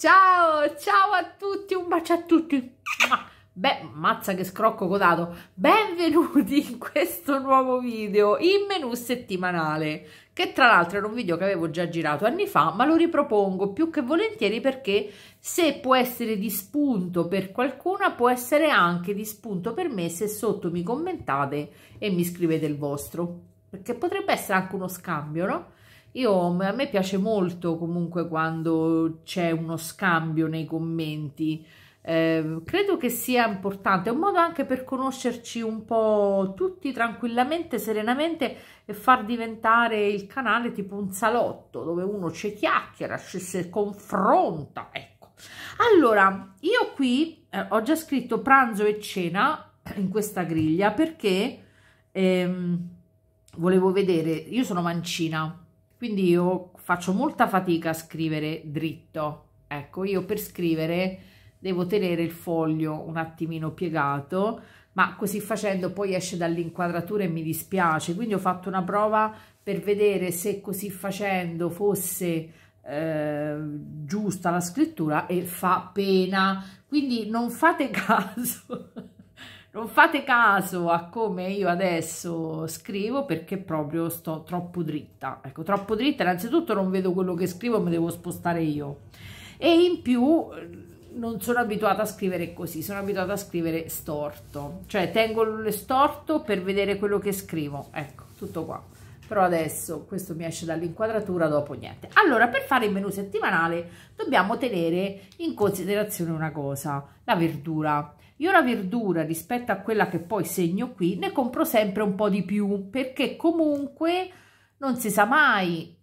Ciao, ciao a tutti, un bacio a tutti. Beh, mazza che scrocco codato. Benvenuti in questo nuovo video, in menù settimanale, che tra l'altro era un video che avevo già girato anni fa, ma lo ripropongo più che volentieri perché se può essere di spunto per qualcuna, può essere anche di spunto per me se sotto mi commentate e mi scrivete il vostro, perché potrebbe essere anche uno scambio, no? Io, a me piace molto comunque quando c'è uno scambio nei commenti, eh, credo che sia importante, è un modo anche per conoscerci un po' tutti tranquillamente, serenamente e far diventare il canale tipo un salotto dove uno ci chiacchiera, ci si confronta, ecco. Allora, io qui eh, ho già scritto pranzo e cena in questa griglia perché ehm, volevo vedere, io sono mancina, quindi io faccio molta fatica a scrivere dritto ecco io per scrivere devo tenere il foglio un attimino piegato ma così facendo poi esce dall'inquadratura e mi dispiace quindi ho fatto una prova per vedere se così facendo fosse eh, giusta la scrittura e fa pena quindi non fate caso non fate caso a come io adesso scrivo perché proprio sto troppo dritta. Ecco, troppo dritta, innanzitutto non vedo quello che scrivo, mi devo spostare io. E in più eh, non sono abituata a scrivere così, sono abituata a scrivere storto, cioè tengo storto per vedere quello che scrivo, ecco, tutto qua. Però adesso questo mi esce dall'inquadratura, dopo niente. Allora, per fare il menu settimanale dobbiamo tenere in considerazione una cosa, la verdura io la verdura rispetto a quella che poi segno qui ne compro sempre un po' di più perché comunque non si sa mai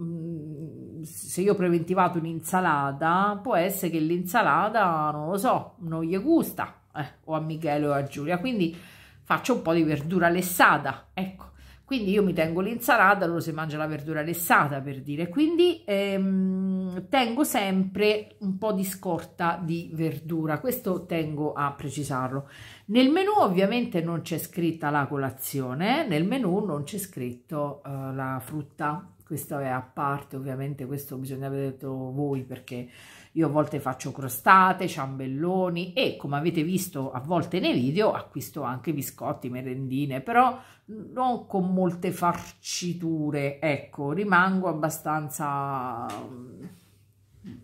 mm, se io ho preventivato un'insalata può essere che l'insalata non lo so non gli gusta eh, o a Michele o a Giulia quindi faccio un po' di verdura lessata ecco quindi io mi tengo l'insalata, loro si mangia la verdura lessata per dire. Quindi ehm, tengo sempre un po' di scorta di verdura, questo tengo a precisarlo. Nel menu ovviamente non c'è scritta la colazione, nel menu non c'è scritto eh, la frutta, questo è a parte, ovviamente questo bisogna aver detto voi perché io a volte faccio crostate, ciambelloni e come avete visto a volte nei video acquisto anche biscotti, merendine, però non con molte farciture, ecco, rimango abbastanza mm,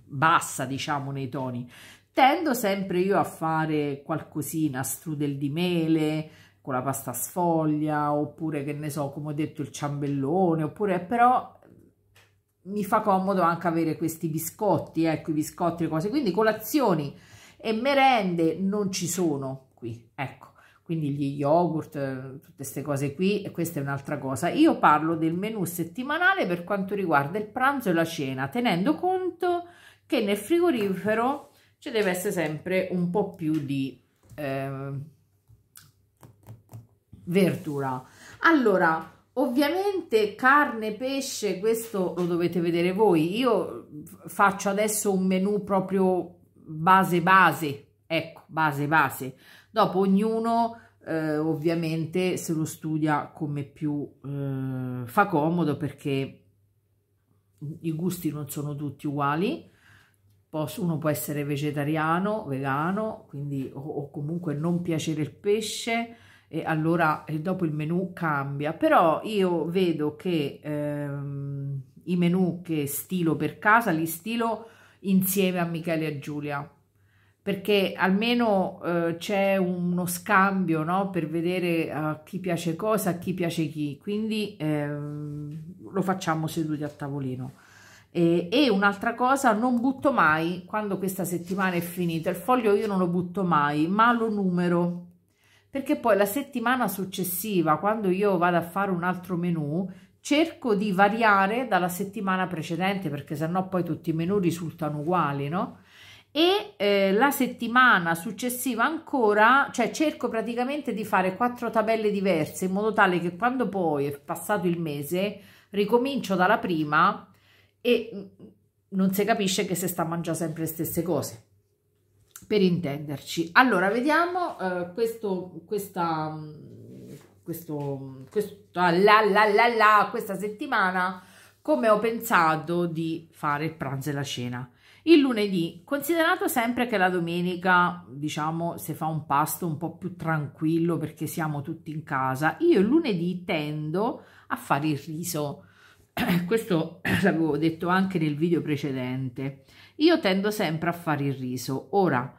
bassa diciamo nei toni. Tendo sempre io a fare qualcosina, strudel di mele, con la pasta sfoglia oppure che ne so come ho detto il ciambellone oppure però mi fa comodo anche avere questi biscotti, ecco i biscotti e cose, quindi colazioni e merende non ci sono qui, ecco, quindi gli yogurt, tutte queste cose qui, e questa è un'altra cosa. Io parlo del menù settimanale per quanto riguarda il pranzo e la cena, tenendo conto che nel frigorifero ci deve essere sempre un po' più di eh, verdura. Allora, Ovviamente carne, pesce, questo lo dovete vedere voi. Io faccio adesso un menù proprio base base, ecco, base base. Dopo ognuno eh, ovviamente se lo studia come più eh, fa comodo perché i gusti non sono tutti uguali. Uno può essere vegetariano, vegano, quindi o, o comunque non piacere il pesce, e allora e dopo il menu cambia però io vedo che ehm, i menu che stilo per casa li stilo insieme a Michele e a Giulia perché almeno eh, c'è uno scambio no? per vedere a eh, chi piace cosa a chi piace chi quindi ehm, lo facciamo seduti a tavolino e, e un'altra cosa non butto mai quando questa settimana è finita il foglio io non lo butto mai ma lo numero perché poi la settimana successiva, quando io vado a fare un altro menu, cerco di variare dalla settimana precedente perché sennò poi tutti i menu risultano uguali, no? E eh, la settimana successiva ancora, cioè cerco praticamente di fare quattro tabelle diverse in modo tale che quando poi è passato il mese ricomincio dalla prima e mm, non si capisce che si sta mangiando sempre le stesse cose per intenderci. Allora, vediamo eh, questo, questa, questo, questa, la, la, la, la, questa settimana come ho pensato di fare il pranzo e la cena. Il lunedì, considerato sempre che la domenica, diciamo, si fa un pasto un po' più tranquillo perché siamo tutti in casa, io il lunedì tendo a fare il riso eh, questo l'avevo detto anche nel video precedente, io tendo sempre a fare il riso, ora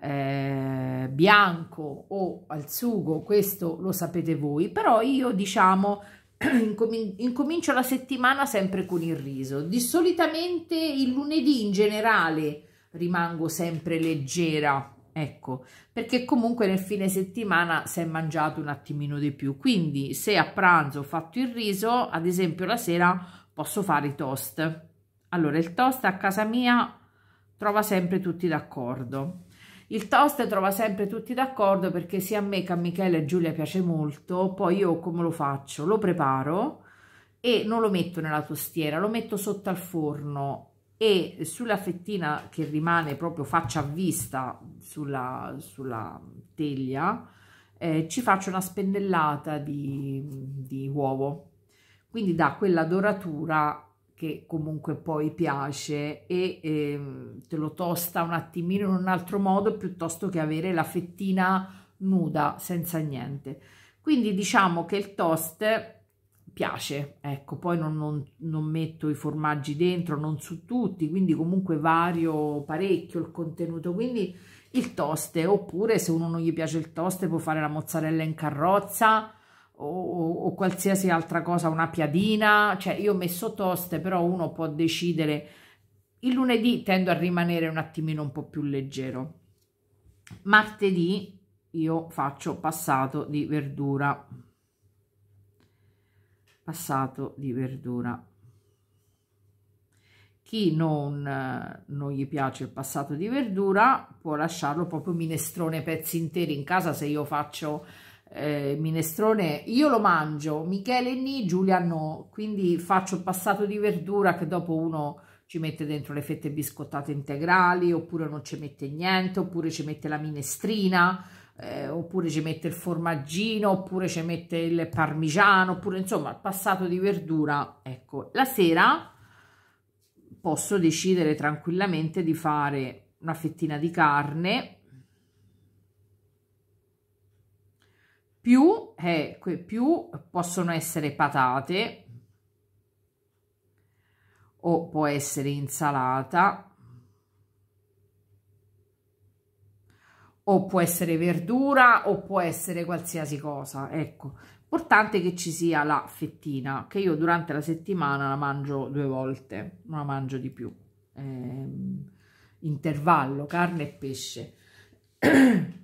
eh, bianco o al sugo, questo lo sapete voi, però io diciamo incomincio la settimana sempre con il riso, di solitamente il lunedì in generale rimango sempre leggera, ecco perché comunque nel fine settimana si è mangiato un attimino di più quindi se a pranzo ho fatto il riso ad esempio la sera posso fare i toast allora il toast a casa mia trova sempre tutti d'accordo il toast trova sempre tutti d'accordo perché sia a me che a Michele e Giulia piace molto poi io come lo faccio lo preparo e non lo metto nella tostiera lo metto sotto al forno e sulla fettina che rimane proprio faccia a vista sulla, sulla teglia eh, ci faccio una spennellata di, di uovo quindi dà quella doratura che comunque poi piace e eh, te lo tosta un attimino in un altro modo piuttosto che avere la fettina nuda senza niente quindi diciamo che il toast piace, ecco, poi non, non, non, metto i formaggi dentro, non su tutti, quindi comunque vario parecchio il contenuto, quindi il toast, oppure se uno non gli piace il toast può fare la mozzarella in carrozza o, o, o qualsiasi altra cosa, una piadina, cioè io ho messo toast, però uno può decidere, il lunedì tendo a rimanere un attimino un po' più leggero, martedì io faccio passato di verdura, passato di verdura. Chi non, non, gli piace il passato di verdura può lasciarlo proprio minestrone pezzi interi in casa se io faccio eh, minestrone io lo mangio Michele ni Giulia no quindi faccio il passato di verdura che dopo uno ci mette dentro le fette biscottate integrali oppure non ci mette niente oppure ci mette la minestrina eh, oppure ci mette il formaggino, oppure ci mette il parmigiano, oppure insomma il passato di verdura. Ecco, la sera posso decidere tranquillamente di fare una fettina di carne più, eh, più possono essere patate o può essere insalata o può essere verdura o può essere qualsiasi cosa, ecco. Importante che ci sia la fettina, che io durante la settimana la mangio due volte, non la mangio di più. Ehm, intervallo, carne e pesce.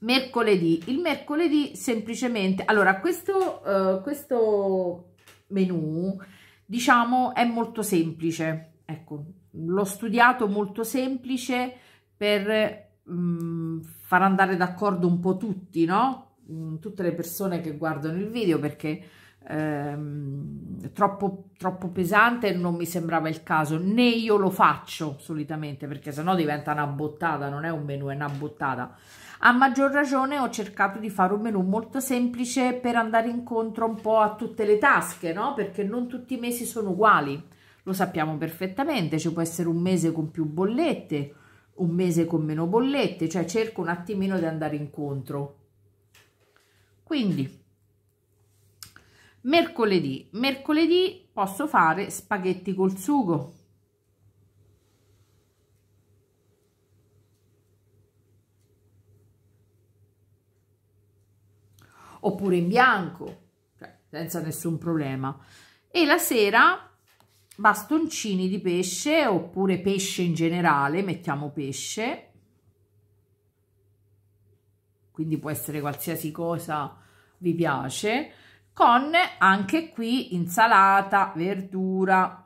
mercoledì, il mercoledì semplicemente, allora questo, uh, questo menù diciamo è molto semplice, ecco, l'ho studiato molto semplice per mh, mm, far andare d'accordo un po' tutti, no? Mm, tutte le persone che guardano il video perché ehm, troppo, troppo pesante non mi sembrava il caso, né io lo faccio solitamente perché sennò diventa una bottata, non è un menù, è una bottata. A maggior ragione ho cercato di fare un menù molto semplice per andare incontro un po' a tutte le tasche, no? Perché non tutti i mesi sono uguali, lo sappiamo perfettamente, ci può essere un mese con più bollette, un mese con meno bollette, cioè cerco un attimino di andare incontro. Quindi, mercoledì. Mercoledì posso fare spaghetti col sugo. Oppure in bianco, cioè senza nessun problema. E la sera bastoncini di pesce oppure pesce in generale, mettiamo pesce, quindi può essere qualsiasi cosa vi piace, con anche qui insalata, verdura,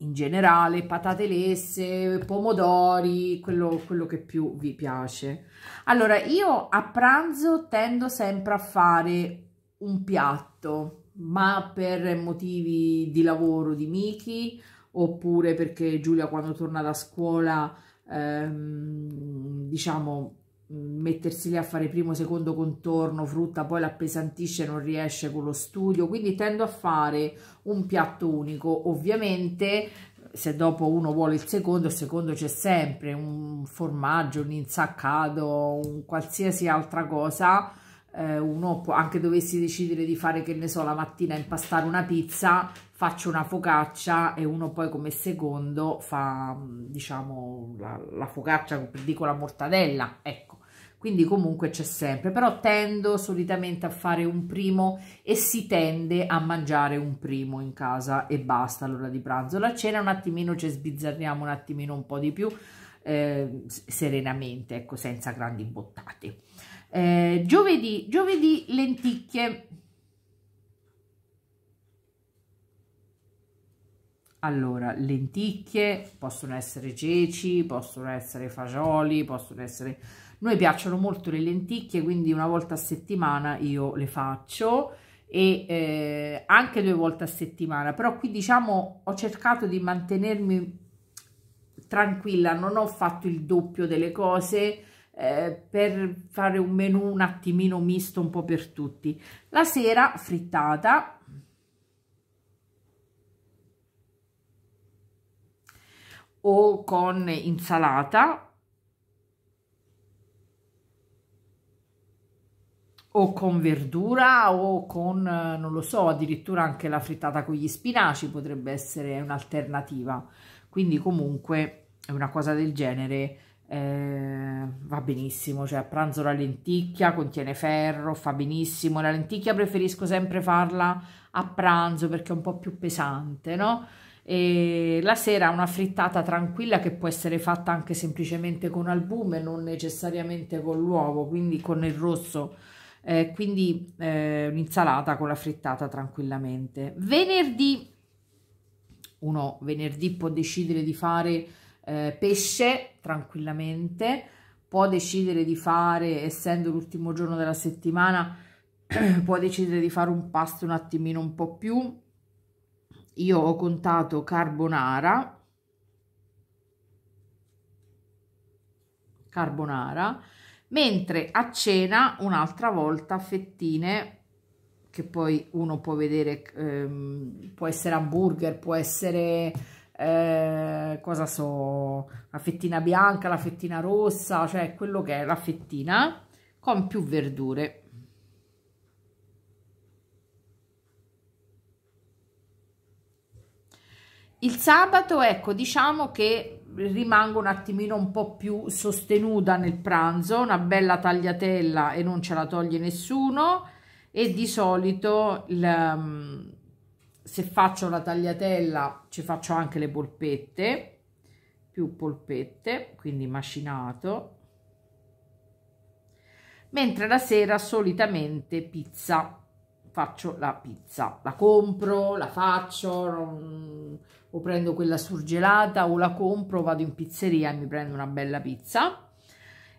in generale, patate lesse, pomodori, quello, quello che più vi piace. Allora, io a pranzo tendo sempre a fare un piatto ma per motivi di lavoro di Miki oppure perché Giulia quando torna da scuola ehm, diciamo mettersi lì a fare primo secondo contorno frutta poi l'appesantisce appesantisce non riesce con lo studio quindi tendo a fare un piatto unico ovviamente se dopo uno vuole il secondo il secondo c'è sempre un formaggio un insaccato un qualsiasi altra cosa eh, uno può, anche dovessi decidere di fare, che ne so, la mattina impastare una pizza, faccio una focaccia e uno poi come secondo fa, diciamo, la, la focaccia, dico la mortadella, ecco quindi comunque c'è sempre, però tendo solitamente a fare un primo e si tende a mangiare un primo in casa e basta all'ora di pranzo. La cena un attimino ci sbizzarriamo un attimino un po' di più eh, serenamente, ecco, senza grandi bottate. Eh, giovedì, giovedì lenticchie. Allora, lenticchie, possono essere ceci, possono essere fagioli, possono essere... Noi piacciono molto le lenticchie, quindi una volta a settimana io le faccio e eh, anche due volte a settimana, però qui diciamo ho cercato di mantenermi tranquilla, non ho fatto il doppio delle cose, eh, per fare un menù un attimino misto un po' per tutti. La sera frittata, o con insalata o con verdura o con, eh, non lo so, addirittura anche la frittata con gli spinaci potrebbe essere un'alternativa. Quindi comunque è una cosa del genere eh, va benissimo, cioè a pranzo la lenticchia contiene ferro, fa benissimo, la lenticchia preferisco sempre farla a pranzo perché è un po' più pesante, no? E la sera una frittata tranquilla che può essere fatta anche semplicemente con albume, non necessariamente con l'uovo, quindi con il rosso, eh, quindi eh, un'insalata con la frittata tranquillamente. Venerdì, uno venerdì può decidere di fare eh, pesce tranquillamente, può decidere di fare, essendo l'ultimo giorno della settimana, può decidere di fare un pasto un attimino un po' più. Io ho contato carbonara, carbonara, mentre a cena un'altra volta fettine che poi uno può vedere, ehm, può essere hamburger, può essere eh, cosa so, la fettina bianca, la fettina rossa, cioè quello che è la fettina con più verdure. Il sabato, ecco, diciamo che rimango un attimino un po' più sostenuta nel pranzo, una bella tagliatella e non ce la toglie nessuno e di solito il, se faccio la tagliatella ci faccio anche le polpette più polpette quindi macinato mentre la sera solitamente pizza faccio la pizza la compro la faccio o prendo quella surgelata o la compro vado in pizzeria e mi prendo una bella pizza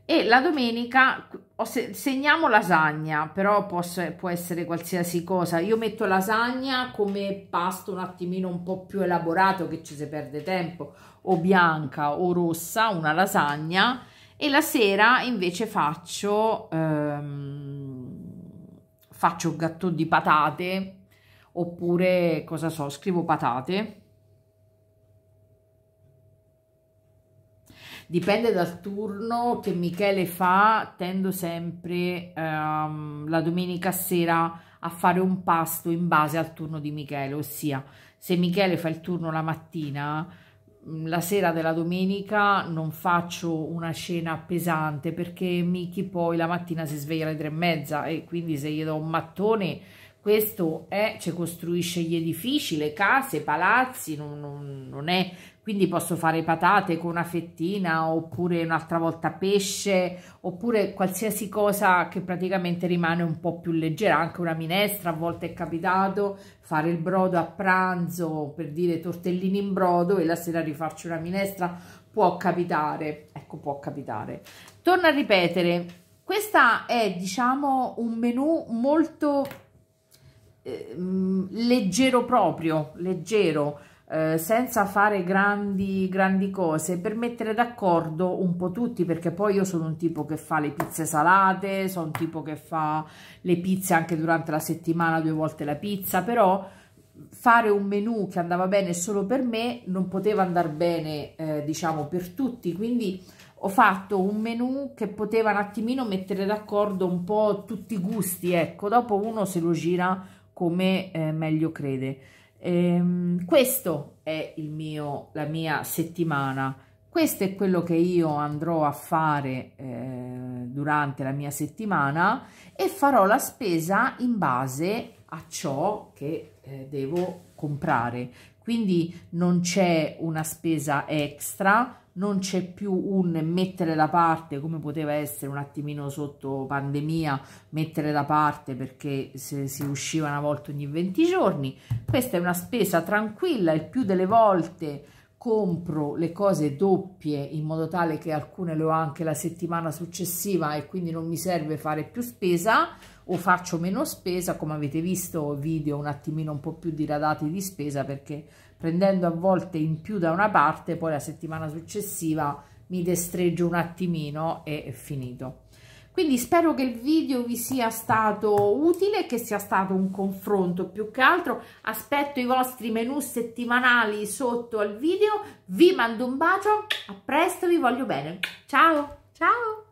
e la domenica segniamo lasagna però posso, può essere qualsiasi cosa io metto lasagna come pasto un attimino un po' più elaborato che ci si perde tempo o bianca o rossa una lasagna e la sera invece faccio ehm, faccio un gatto di patate oppure cosa so scrivo patate dipende dal turno che Michele fa, tendo sempre ehm, la domenica sera a fare un pasto in base al turno di Michele, ossia se Michele fa il turno la mattina, mm, la sera della domenica non faccio una cena pesante perché Miki poi la mattina si sveglia alle tre e mezza e quindi se gli do un mattone questo è, ci cioè, costruisce gli edifici, le case, i palazzi, non, non, non, è quindi posso fare patate con una fettina oppure un'altra volta pesce oppure qualsiasi cosa che praticamente rimane un po' più leggera, anche una minestra, a volte è capitato fare il brodo a pranzo per dire tortellini in brodo e la sera rifarci una minestra, può capitare, ecco può capitare. Torno a ripetere, questa è diciamo un menù molto eh, mm, leggero proprio, leggero, eh, senza fare grandi, grandi cose per mettere d'accordo un po' tutti perché poi io sono un tipo che fa le pizze salate, sono un tipo che fa le pizze anche durante la settimana, due volte la pizza, però fare un menù che andava bene solo per me non poteva andare bene eh, diciamo per tutti, quindi ho fatto un menù che poteva un attimino mettere d'accordo un po' tutti i gusti, ecco, dopo uno se lo gira come eh, meglio crede. Ehm, questo è il mio, la mia settimana, questo è quello che io andrò a fare eh, durante la mia settimana e farò la spesa in base a ciò che eh, devo comprare. Quindi non c'è una spesa extra, non c'è più un mettere da parte come poteva essere un attimino sotto pandemia mettere da parte perché si usciva una volta ogni 20 giorni questa è una spesa tranquilla il più delle volte compro le cose doppie in modo tale che alcune le ho anche la settimana successiva e quindi non mi serve fare più spesa o faccio meno spesa come avete visto video un attimino un po' più diradati di spesa perché prendendo a volte in più da una parte, poi la settimana successiva mi destreggio un attimino e è finito. Quindi spero che il video vi sia stato utile, che sia stato un confronto più che altro. Aspetto i vostri menu settimanali sotto al video. Vi mando un bacio, a presto, vi voglio bene. Ciao, ciao!